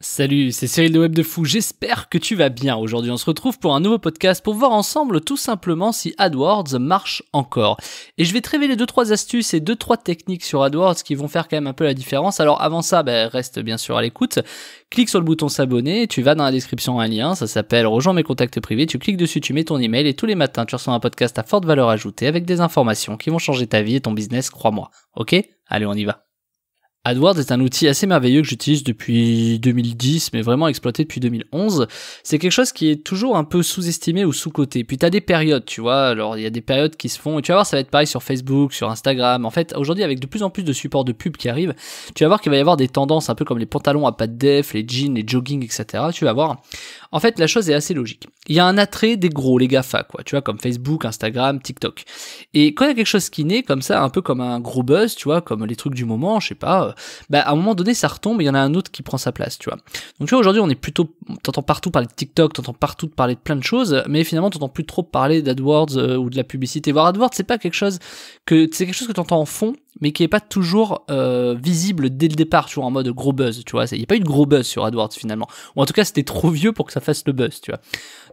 Salut, c'est Cyril de Web de Fou, j'espère que tu vas bien. Aujourd'hui on se retrouve pour un nouveau podcast pour voir ensemble tout simplement si AdWords marche encore. Et je vais te révéler 2-3 astuces et 2-3 techniques sur AdWords qui vont faire quand même un peu la différence. Alors avant ça, ben, reste bien sûr à l'écoute, clique sur le bouton s'abonner, tu vas dans la description un lien, ça s'appelle Rejoins mes contacts privés, tu cliques dessus, tu mets ton email et tous les matins tu reçois un podcast à forte valeur ajoutée avec des informations qui vont changer ta vie et ton business, crois-moi. Ok Allez on y va. AdWords est un outil assez merveilleux que j'utilise depuis 2010, mais vraiment exploité depuis 2011. C'est quelque chose qui est toujours un peu sous-estimé ou sous-coté. Puis t'as des périodes, tu vois. Alors, il y a des périodes qui se font. Et tu vas voir, ça va être pareil sur Facebook, sur Instagram. En fait, aujourd'hui, avec de plus en plus de supports de pub qui arrivent, tu vas voir qu'il va y avoir des tendances un peu comme les pantalons à pattes def, les jeans, les jogging, etc. Tu vas voir. En fait, la chose est assez logique. Il y a un attrait des gros, les GAFA, quoi. Tu vois, comme Facebook, Instagram, TikTok. Et quand il y a quelque chose qui naît comme ça, un peu comme un gros buzz, tu vois, comme les trucs du moment, je sais pas euh, bah, à un moment donné, ça retombe et il y en a un autre qui prend sa place, tu vois. Donc, tu vois, aujourd'hui, on est plutôt, t'entends partout parler de TikTok, t'entends partout parler de plein de choses, mais finalement, t'entends plus trop parler d'AdWords euh, ou de la publicité. Voir AdWords, c'est pas quelque chose que, c'est quelque chose que t'entends en fond, mais qui n'est pas toujours euh, visible dès le départ, toujours en mode gros buzz, tu vois. Il n'y a pas eu de gros buzz sur AdWords finalement. Ou en tout cas, c'était trop vieux pour que ça fasse le buzz, tu vois.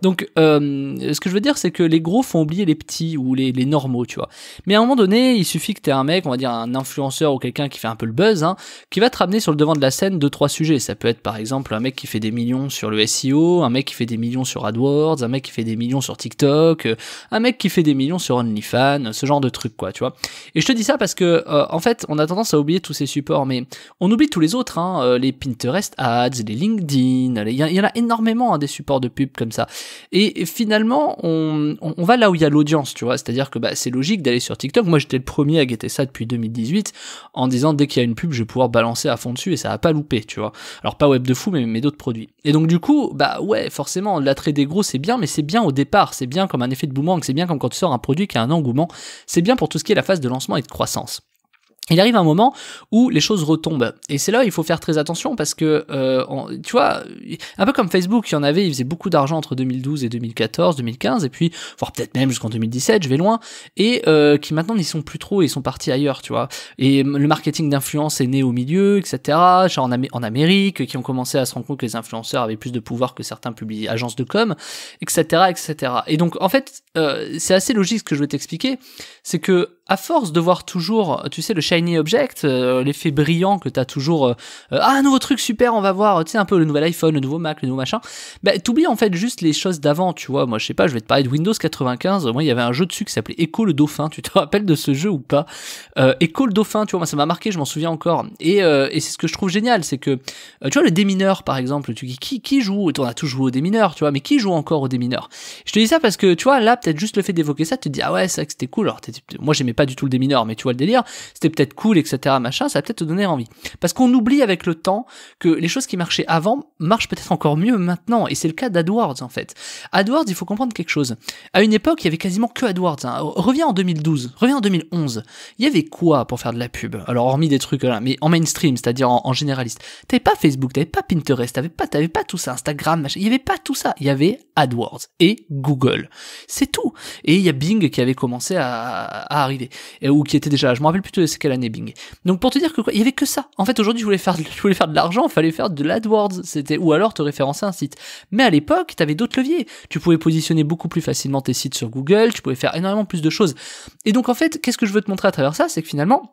Donc, euh, ce que je veux dire, c'est que les gros font oublier les petits ou les, normaux, tu vois. Mais à un moment donné, il suffit que tu aies un mec, on va dire un influenceur ou quelqu'un qui fait un peu le buzz, hein, qui va te ramener sur le devant de la scène deux, trois sujets. Ça peut être par exemple un mec qui fait des millions sur le SEO, un mec qui fait des millions sur AdWords, un mec qui fait des millions sur TikTok, euh, un mec qui fait des millions sur OnlyFans, ce genre de truc, quoi, tu vois. Et je te dis ça parce que euh, en fait, on a tendance à oublier tous ces supports, mais on oublie tous les autres, hein, euh, les Pinterest Ads, les LinkedIn, il y, en a énormément hein, des supports de pub comme ça. Et, finalement, on, va là où il y a l'audience, tu vois, c'est-à-dire que bah, c'est logique d'aller sur TikTok. Moi, j'étais le premier à guetter ça depuis 2018 en disant dès qu'il y a une pub, je vais pouvoir balancer à fond dessus et ça va pas louper, tu vois. Alors pas web de fou, mais, d'autres produits. Et donc du coup, bah ouais, forcément, l'attrait des gros, c'est bien, mais c'est bien au départ, c'est bien comme un effet de boomerang, c'est bien comme quand tu sors un produit qui a un engouement, c'est bien pour tout ce qui est la phase de lancement et de croissance il arrive un moment où les choses retombent. Et c'est là où il faut faire très attention parce que, euh, tu vois, un peu comme Facebook, il y en avait, il faisait beaucoup d'argent entre 2012 et 2014, 2015, et puis, voire peut-être même jusqu'en 2017, je vais loin, et euh, qui maintenant n'y sont plus trop, ils sont partis ailleurs, tu vois. Et le marketing d'influence est né au milieu, etc. en, Amérique, qui ont commencé à se rendre compte que les influenceurs avaient plus de pouvoir que certains publics, agences de com, etc., etc. Et donc, en fait, euh, c'est assez logique ce que je vais t'expliquer, c'est que à force de voir toujours, tu sais, le shiny object, euh, l'effet brillant que tu as toujours, euh, euh, ah, un nouveau truc super, on va voir, tu sais, un peu le nouvel iPhone, le nouveau Mac, le nouveau machin, bah, t'oublies en fait juste les choses d'avant, tu vois. Moi, je sais pas, je vais te parler de Windows 95. Moi, il y avait un jeu dessus qui s'appelait Echo le Dauphin. Tu te rappelles de ce jeu ou pas Echo le Dauphin, tu vois, moi, ça m'a marqué, je m'en souviens encore. Et, c'est ce que je trouve génial, c'est que, tu vois, le démineur, par exemple, tu qui, qui joue On a tous joué au démineur, tu vois, mais qui joue encore au démineur Je te dis ça parce que, tu vois, là, peut-être juste le fait d'évoquer ça, tu te dis, ah ouais, ça, c'était cool. Alors, moi, j'aimais pas pas du tout le démineur, mais tu vois le délire, c'était peut-être cool, etc., machin, ça va peut-être te donner envie. Parce qu'on oublie avec le temps que les choses qui marchaient avant marchent peut-être encore mieux maintenant, et c'est le cas d'AdWords, en fait. AdWords, il faut comprendre quelque chose. À une époque, il y avait quasiment que AdWords. Hein. Reviens en 2012, reviens en 2011. Il y avait quoi pour faire de la pub Alors, hormis des trucs, là, mais en mainstream, c'est-à-dire en, généraliste généraliste. T'avais pas Facebook, t'avais pas Pinterest, t'avais pas, t'avais pas tout ça, Instagram, machin. Il y avait pas tout ça. Il y avait AdWords et Google. C'est tout. Et il y a Bing qui avait commencé à arriver ou qui était déjà Je me rappelle plutôt de c'est quelle année Bing. Donc pour te dire que quoi, il y avait que ça. En fait, aujourd'hui, je voulais faire, de, je voulais faire de l'argent, il fallait faire de l'AdWords. C'était, ou alors te référencer un site. Mais à l'époque, tu avais d'autres leviers. Tu pouvais positionner beaucoup plus facilement tes sites sur Google, tu pouvais faire énormément plus de choses. Et donc en fait, qu'est-ce que je veux te montrer à travers ça? C'est que finalement,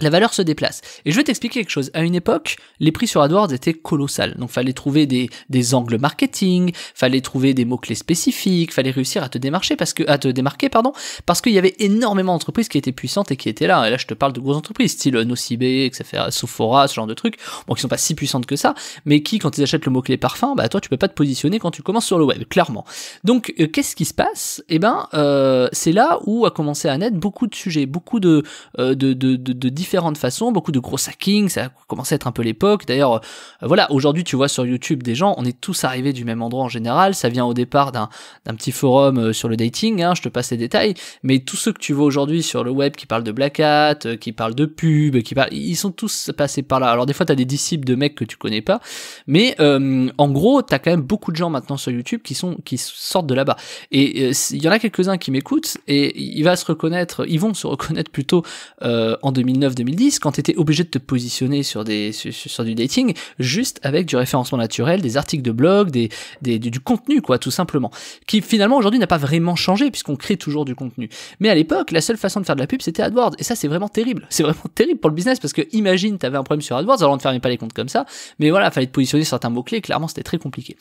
la valeur se déplace. Et je vais t'expliquer quelque chose. À une époque, les prix sur AdWords étaient colossales. Donc fallait trouver des, angles marketing, fallait trouver des mots-clés spécifiques, fallait réussir à te démarcher parce que, à te démarquer, pardon, parce qu'il y avait énormément d'entreprises qui étaient puissantes et qui étaient là. Et là, je te parle de grosses entreprises, style ça euh, fait Sephora, ce genre de trucs, bon, qui sont pas si puissantes que ça, mais qui, quand ils achètent le mot-clé parfum, bah, toi, tu peux pas te positionner quand tu commences sur le web, clairement. Donc, euh, qu'est-ce qui se passe? Eh ben, euh, c'est là où a commencé à naître beaucoup de sujets, beaucoup de, de, de, de, de différentes façons, beaucoup de gros hacking, ça a commencé à être un peu l'époque. D'ailleurs, euh, voilà, aujourd'hui tu vois sur YouTube des gens, on est tous arrivés du même endroit en général, ça vient au départ d'un petit forum euh, sur le dating, hein, je te passe les détails, mais tous ceux que tu vois aujourd'hui sur le web qui parlent de Black Hat, euh, qui parlent de pub, qui parlent, ils sont tous passés par là. Alors des fois tu as des disciples de mecs que tu connais pas, mais en gros tu as quand même beaucoup de gens maintenant sur YouTube qui sont qui sortent de là-bas. Et il y en a quelques-uns qui m'écoutent et il va se reconnaître, ils vont se reconnaître plutôt en 2009 2010, quand tu étais obligé de te positionner sur, des, sur, du dating, juste avec du référencement naturel, des articles de blog, des, des du, contenu, quoi, tout simplement. Qui finalement aujourd'hui n'a pas vraiment changé, puisqu'on crée toujours du contenu. Mais à l'époque, la seule façon de faire de la pub, c'était AdWords. Et ça, c'est vraiment terrible. C'est vraiment terrible pour le business, parce que imagine, tu avais un problème sur AdWords, alors on ne fermait pas les comptes comme ça. Mais voilà, fallait te positionner sur certains mots-clés, clairement, c'était très compliqué.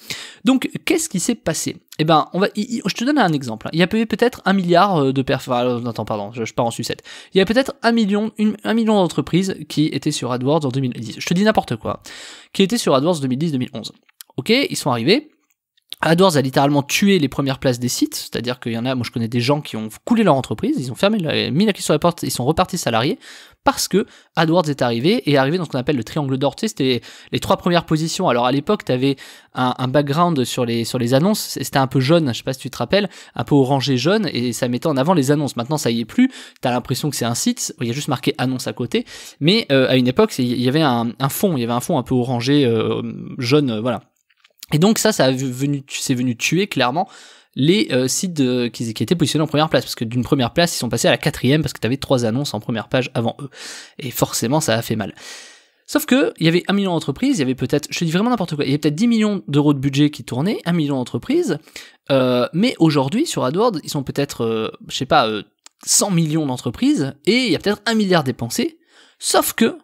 Donc, qu'est-ce qui s'est passé Eh ben, on va, je te donne un exemple. Il y a peut-être un milliard euh, de perf enfin, euh, pardon, je, pars en sucette. Il y a peut-être un million, un millions d'entreprises qui étaient sur AdWords en 2010. Je te dis n'importe quoi. Qui étaient sur AdWords 2010-2011. Ok, ils sont arrivés. AdWords a littéralement tué les premières places des sites, c'est-à-dire qu'il y en a, moi je connais des gens qui ont coulé leur entreprise, ils ont fermé, la, mis la clé sur la porte, ils sont repartis salariés parce que AdWords est arrivé et est arrivé dans ce qu'on appelle le triangle d'or. Tu sais, c'était les trois premières positions. Alors à l'époque, tu avais un, background sur les, sur les annonces, c'était un peu jaune, je sais pas si tu te rappelles, un peu orangé jaune et ça mettait en avant les annonces. Maintenant, ça y est plus, tu as l'impression que c'est un site, il y a juste marqué annonce à côté, mais euh, à une époque, il y avait un, fond, il y avait un fond un peu orangé euh, jaune, euh, voilà et donc ça, ça venu, c'est venu tuer clairement les euh, sites qui, qui, étaient positionnés en première place, parce que d'une première place, ils sont passés à la quatrième, parce que tu avais trois annonces en première page avant eux. Et forcément, ça a fait mal. Sauf que, il y avait un million d'entreprises, il y avait peut-être, je te dis vraiment n'importe quoi, il y avait peut-être 10 millions d'euros de budget qui tournaient, un million d'entreprises, euh, mais aujourd'hui, sur AdWords, ils sont peut-être, euh, je sais pas, 100 millions d'entreprises, et il y a peut-être un milliard dépensé, sauf que,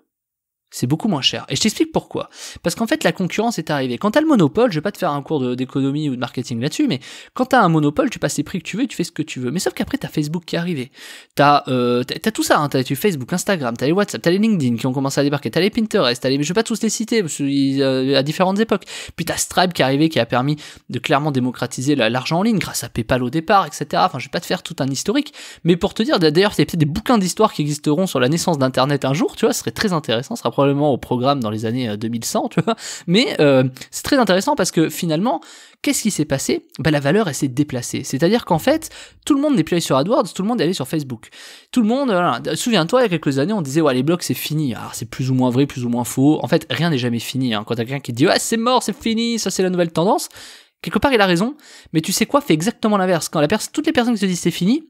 c'est beaucoup moins cher. Et je t'explique pourquoi. Parce qu'en fait, la concurrence est arrivée. Quand t'as le monopole, je vais pas te faire un cours d'économie ou de marketing là-dessus, mais quand t'as un monopole, tu passes les prix que tu veux, tu fais ce que tu veux. Mais sauf qu'après, t'as Facebook qui est arrivé. T'as euh, as tout ça, hein. tu t'as Facebook, Instagram, t'as les WhatsApp, t'as les LinkedIn qui ont commencé à débarquer, t'as les Pinterest, t'as les... Je vais pas tous les citer, parce qu'ils, euh, à différentes époques. Puis t'as Stripe qui est arrivé, qui a permis de clairement démocratiser l'argent en ligne grâce à PayPal au départ, etc. Enfin, je vais pas te faire tout un historique, mais pour te dire, d'ailleurs, c'est peut-être des bouquins d'histoire qui existeront sur la naissance d'Internet un jour, tu vois, ce serait très intéressant, au programme dans les années 2100, euh, tu vois. Mais euh, c'est très intéressant parce que finalement, qu'est-ce qui s'est passé bah, La valeur, elle s'est déplacée. C'est-à-dire qu'en fait, tout le monde n'est plus allé sur AdWords, tout le monde est allé sur Facebook. Tout le monde, euh, souviens-toi, il y a quelques années, on disait, ouais, les blogs, c'est fini. Alors, ah, c'est plus ou moins vrai, plus ou moins faux. En fait, rien n'est jamais fini. Hein. Quand quelqu'un qui dit, ouais, c'est mort, c'est fini, ça, c'est la nouvelle tendance, quelque part, il a raison. Mais tu sais quoi Fait exactement l'inverse. Quand la toutes les personnes qui se disent, c'est fini,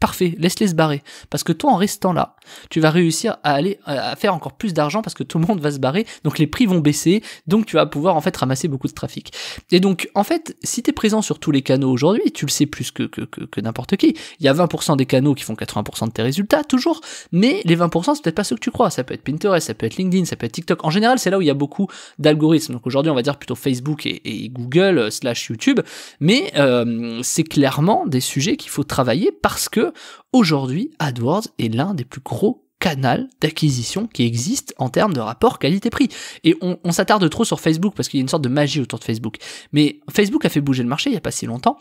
parfait, laisse-les se barrer. Parce que toi, en restant là, tu vas réussir à aller à faire encore plus d'argent parce que tout le monde va se barrer, donc les prix vont baisser, donc tu vas pouvoir en fait ramasser beaucoup de trafic. Et donc, en fait, si tu es présent sur tous les canaux aujourd'hui, tu le sais plus que, que, n'importe qui. Il y a 20% des canaux qui font 80% de tes résultats, toujours, mais les 20%, c'est peut-être pas ceux que tu crois. Ça peut être Pinterest, ça peut être LinkedIn, ça peut être TikTok. En général, c'est là où il y a beaucoup d'algorithmes. Donc aujourd'hui, on va dire plutôt Facebook et, Google euh, slash YouTube, mais euh, c'est clairement des sujets qu'il faut travailler parce que aujourd'hui, AdWords est l'un des plus gros canaux d'acquisition qui existe en termes de rapport qualité-prix. Et on, on s'attarde trop sur Facebook parce qu'il y a une sorte de magie autour de Facebook. Mais Facebook a fait bouger le marché il n'y a pas si longtemps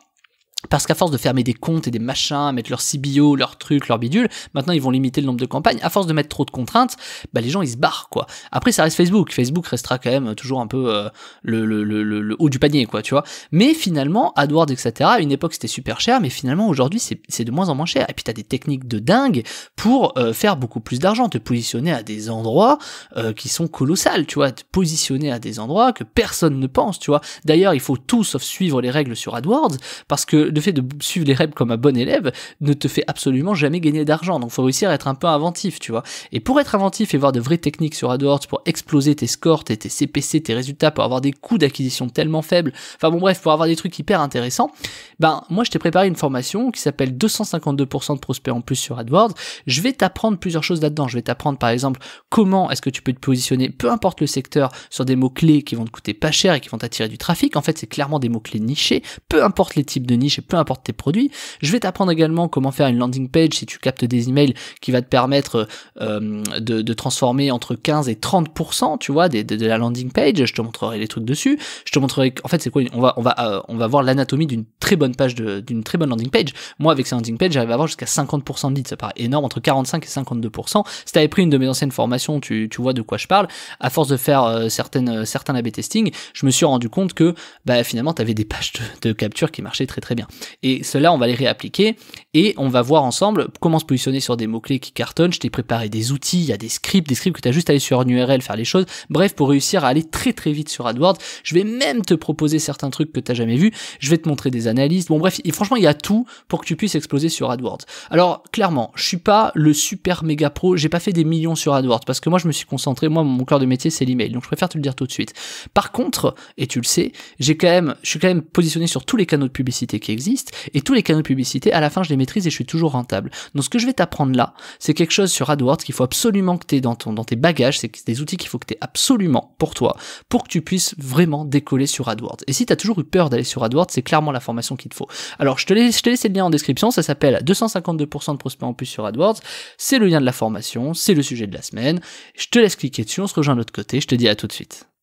parce qu'à force de fermer des comptes et des machins, mettre leur CBO, leurs trucs, leur bidule, maintenant ils vont limiter le nombre de campagnes. À force de mettre trop de contraintes, bah les gens ils se barrent quoi. Après ça reste Facebook. Facebook restera quand même toujours un peu euh, le, haut du panier quoi, tu vois. Mais finalement, AdWords etc. À une époque c'était super cher, mais finalement aujourd'hui c'est de moins en moins cher. Et puis t'as des techniques de dingue pour euh, faire beaucoup plus d'argent, te positionner à des endroits euh, qui sont colossales, tu vois, te positionner à des endroits que personne ne pense, tu vois. D'ailleurs il faut tout sauf suivre les règles sur AdWords parce que le fait de suivre les rêves comme un bon élève ne te fait absolument jamais gagner d'argent. Donc faut réussir à être un peu inventif, tu vois. Et pour être inventif et voir de vraies techniques sur AdWords pour exploser tes scores, tes, CPC, tes résultats, pour avoir des coûts d'acquisition tellement faibles, enfin bon bref, pour avoir des trucs hyper intéressants, ben moi je t'ai préparé une formation qui s'appelle 252% de prospects en plus sur AdWords. Je vais t'apprendre plusieurs choses là-dedans. Je vais t'apprendre par exemple comment est-ce que tu peux te positionner, peu importe le secteur, sur des mots-clés qui vont te coûter pas cher et qui vont t'attirer du trafic. En fait, c'est clairement des mots-clés nichés, peu importe les types de niches peu importe tes produits. Je vais t'apprendre également comment faire une landing page si tu captes des emails qui va te permettre euh, de, transformer entre 15 et 30%, tu vois, de, la landing page. Je te montrerai les trucs dessus. Je te montrerai, en fait, c'est quoi On va, on va, euh, on va voir l'anatomie d'une très bonne page, d'une très bonne landing page. Moi, avec ces landing page j'arrive à avoir jusqu'à 50% de leads. Ça paraît énorme, entre 45 et 52%. Si t'avais pris une de mes anciennes formations, tu, tu vois de quoi je parle. À force de faire euh, certaines, certains A-B testing, je me suis rendu compte que, bah, finalement, t'avais des pages de capture qui marchaient très très bien. Et cela, on va les réappliquer et on va voir ensemble comment se positionner sur des mots-clés qui cartonnent. Je t'ai préparé des outils, il y a des scripts, des scripts que tu as juste à aller sur une URL, faire les choses. Bref, pour réussir à aller très très vite sur AdWords, je vais même te proposer certains trucs que tu n'as jamais vus. Je vais te montrer des analyses. Bon, bref, et franchement, il y a tout pour que tu puisses exploser sur AdWords. Alors, clairement, je suis pas le super méga pro, j'ai pas fait des millions sur AdWords parce que moi, je me suis concentré, moi, mon cœur de métier, c'est l'email. Donc, je préfère te le dire tout de suite. Par contre, et tu le sais, j'ai quand même, je suis quand même positionné sur tous les canaux de publicité qui existent, et tous les canaux de publicité, à la fin, je les maîtrise et je suis toujours rentable. Donc ce que je vais t'apprendre là, c'est quelque chose sur AdWords qu'il faut absolument que tu aies dans, tes bagages, c'est des outils qu'il faut que tu aies absolument pour toi, pour que tu puisses vraiment décoller sur AdWords. Et si tu as toujours eu peur d'aller sur AdWords, c'est clairement la formation qu'il te faut. Alors je te, laisse, je te le lien en description, ça s'appelle 252% de prospects en plus sur AdWords, c'est le lien de la formation, c'est le sujet de la semaine, je te laisse cliquer dessus, on se rejoint de l'autre côté, je te dis à tout de suite.